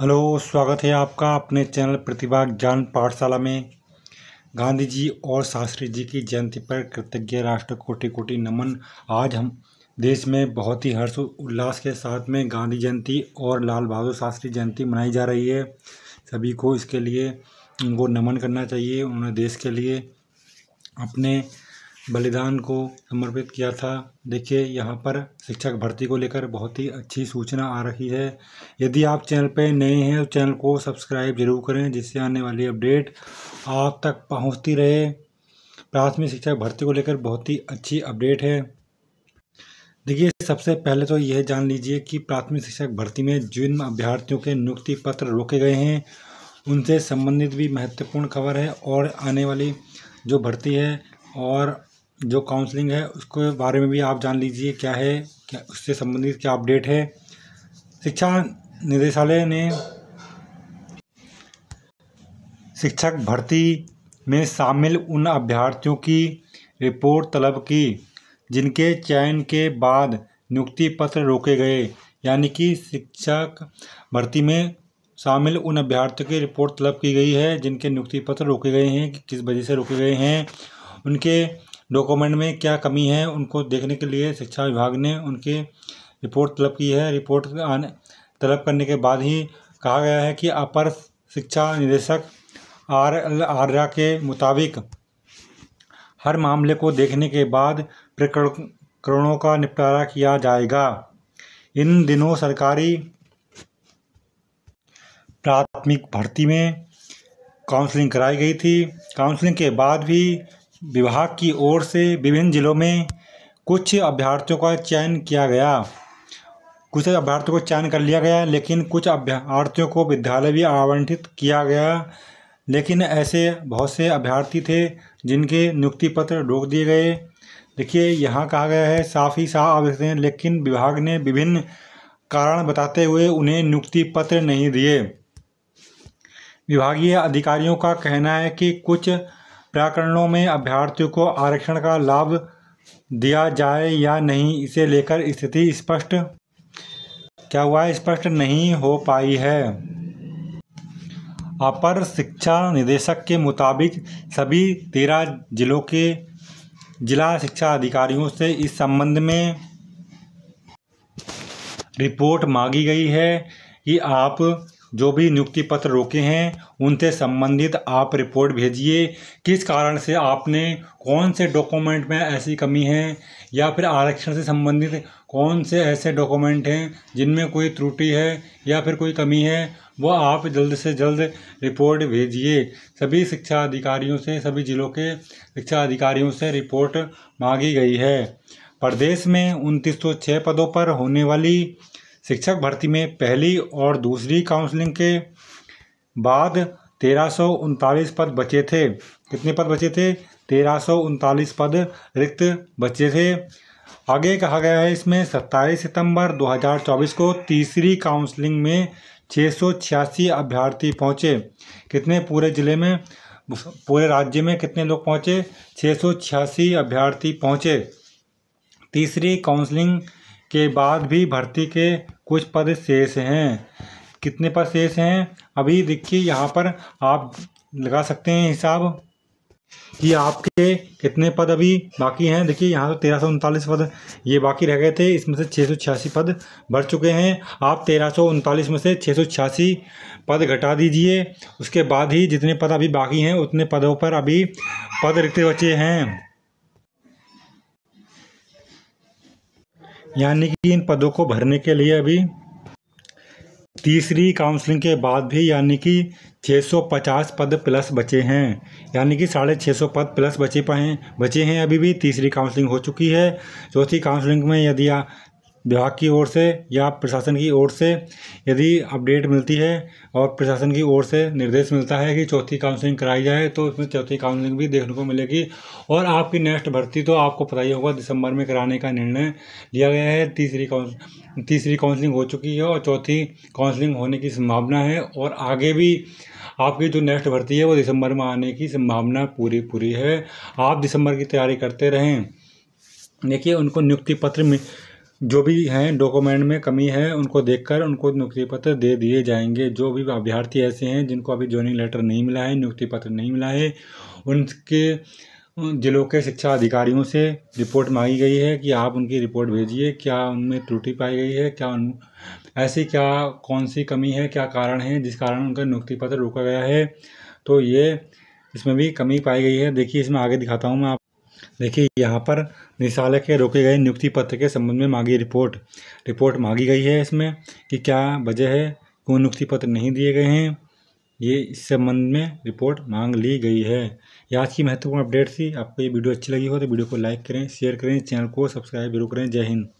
hello स्वागत है आपका अपने चैनल प्रतिभा ज्ञान पाठशाला में गांधी जी और शास्त्री जी की जयंती पर कृतज्ञ राष्ट्र कोटि कोटि नमन आज हम देश में बहुत ही हर्ष उल्लास के साथ में गांधी जयंती और लाल बहादुर शास्त्री जयंती मनाई जा रही है सभी को इसके लिए उनको नमन करना चाहिए उन्होंने देश के लिए अपने बलिदान को समर्पित किया था देखिए यहाँ पर शिक्षक भर्ती को लेकर बहुत ही अच्छी सूचना आ रही है यदि आप चैनल पर नए हैं तो चैनल को सब्सक्राइब जरूर करें जिससे आने वाली अपडेट आप तक पहुँचती रहे प्राथमिक शिक्षक भर्ती को लेकर बहुत ही अच्छी अपडेट है देखिए सबसे पहले तो यह जान लीजिए कि प्राथमिक शिक्षक भर्ती में जिन अभ्यर्थियों के नियुक्ति पत्र रोके गए हैं उनसे संबंधित भी महत्वपूर्ण खबर है और आने वाली जो भर्ती है और जो काउंसलिंग है उसके बारे में भी आप जान लीजिए क्या है क्या उससे संबंधित क्या अपडेट है शिक्षा निदेशालय ने शिक्षक भर्ती में शामिल उन अभ्यर्थियों की रिपोर्ट तलब की जिनके चयन के बाद नियुक्ति पत्र रोके गए यानी कि शिक्षक भर्ती में शामिल उन अभ्यर्थियों की रिपोर्ट तलब की गई है जिनके नियुक्ति पत्र रोके गए हैं कि किस वजह से रोके गए हैं उनके डॉक्यूमेंट में क्या कमी है उनको देखने के लिए शिक्षा विभाग ने उनकी रिपोर्ट तलब की है रिपोर्ट आने तलब करने के बाद ही कहा गया है कि अपर शिक्षा निदेशक आर एल आर्या के मुताबिक हर मामले को देखने के बाद प्रकरणों का निपटारा किया जाएगा इन दिनों सरकारी प्राथमिक भर्ती में काउंसलिंग कराई गई थी काउंसलिंग के बाद भी विभाग की ओर से विभिन्न जिलों में कुछ अभ्यर्थियों का चयन किया गया कुछ अभ्यर्थियों को चयन कर लिया गया लेकिन कुछ अभ्यर्थियों को विद्यालय भी आवंटित किया गया लेकिन ऐसे बहुत से अभ्यर्थी थे जिनके नियुक्ति पत्र रोक दिए गए देखिए यहाँ कहा गया है साफ ही साफ आवश्यक हैं लेकिन विभाग ने विभिन्न कारण बताते हुए उन्हें नियुक्ति पत्र नहीं दिए विभागीय अधिकारियों का कहना है कि कुछ प्रकरणों में अभ्यर्थियों को आरक्षण का लाभ दिया जाए या नहीं इसे लेकर स्थिति स्पष्ट क्या हुआ स्पष्ट नहीं हो पाई है अपर शिक्षा निदेशक के मुताबिक सभी तेरह जिलों के जिला शिक्षा अधिकारियों से इस संबंध में रिपोर्ट मांगी गई है कि आप जो भी नियुक्ति पत्र रोके हैं उनसे संबंधित आप रिपोर्ट भेजिए किस कारण से आपने कौन से डॉक्यूमेंट में ऐसी कमी है या फिर आरक्षण से संबंधित कौन से ऐसे डॉक्यूमेंट हैं जिनमें कोई त्रुटि है या फिर कोई कमी है वह आप जल्द से जल्द रिपोर्ट भेजिए सभी शिक्षा अधिकारियों से सभी ज़िलों के शिक्षा अधिकारियों से रिपोर्ट मांगी गई है प्रदेश में उनतीस पदों पर होने वाली शिक्षक भर्ती में पहली और दूसरी काउंसलिंग के बाद तेरह सौ उनतालीस पद बचे थे कितने पद बचे थे तेरह सौ उनतालीस पद रिक्त बचे थे आगे कहा गया है इसमें 27 सितंबर 2024 को तीसरी काउंसलिंग में छः अभ्यर्थी पहुंचे कितने पूरे ज़िले में पूरे राज्य में कितने लोग पहुंचे छः अभ्यर्थी पहुंचे तीसरी काउंसलिंग के बाद भी भर्ती के कुछ पद शेष हैं कितने पद शेष हैं अभी देखिए यहाँ पर आप लगा सकते हैं हिसाब कि आपके कितने पद अभी बाकी हैं देखिए यहाँ तो तेरह सौ उनतालीस पद ये बाकी रह गए थे इसमें से छः सौ छियासी पद भर चुके हैं आप तेरह सौ उनतालीस में से छः सौ छियासी पद घटा दीजिए उसके बाद ही जितने पद अभी बाकी हैं उतने पदों पर अभी पद रिक्त बचे हैं यानी कि इन पदों को भरने के लिए अभी तीसरी काउंसलिंग के बाद भी यानी कि 650 पद प्लस बचे हैं यानी कि साढ़े छः सौ पद प्लस बचे पाए बचे हैं अभी भी तीसरी काउंसलिंग हो चुकी है चौथी काउंसलिंग में यदि विभाग की ओर से या प्रशासन की ओर से यदि अपडेट मिलती है और प्रशासन की ओर से निर्देश मिलता है कि चौथी काउंसलिंग कराई जाए तो उसमें चौथी काउंसलिंग भी देखने को मिलेगी और आपकी नेक्स्ट भर्ती तो आपको पता ही होगा दिसंबर में कराने का निर्णय लिया गया है तीसरी काउंस तीसरी काउंसलिंग हो चुकी है और चौथी काउंसलिंग होने की संभावना है और आगे भी आपकी जो नेक्स्ट भर्ती है वो दिसंबर में आने की संभावना पूरी पूरी है आप दिसंबर की तैयारी करते रहें देखिए उनको नियुक्ति पत्र जो भी हैं डॉक्यूमेंट में कमी है उनको देखकर उनको नियुक्ति पत्र दे दिए जाएंगे जो भी अभ्यर्थी ऐसे हैं जिनको अभी ज्वाइनिंग लेटर नहीं मिला है नियुक्ति पत्र नहीं मिला है उनके जिलों के शिक्षा अधिकारियों से रिपोर्ट मांगी गई है कि आप उनकी रिपोर्ट भेजिए क्या उनमें त्रुटि पाई गई है क्या उन ऐसी क्या कौन सी कमी है क्या कारण है जिस कारण उनका नियुक्ति पत्र रोका गया है तो ये इसमें भी कमी पाई गई है देखिए इसमें आगे दिखाता हूँ मैं आप देखिए यहाँ पर निशालय के रोके गए नियुक्ति पत्र के संबंध में मांगी रिपोर्ट रिपोर्ट मांगी गई है इसमें कि क्या वजह है क्यों नियुक्ति पत्र नहीं दिए गए हैं ये इस संबंध में रिपोर्ट मांग ली गई है यह आज की महत्वपूर्ण अपडेट थी आपको ये वीडियो अच्छी लगी हो तो वीडियो को लाइक करें शेयर करें चैनल को सब्सक्राइब जरूर करें जय हिंद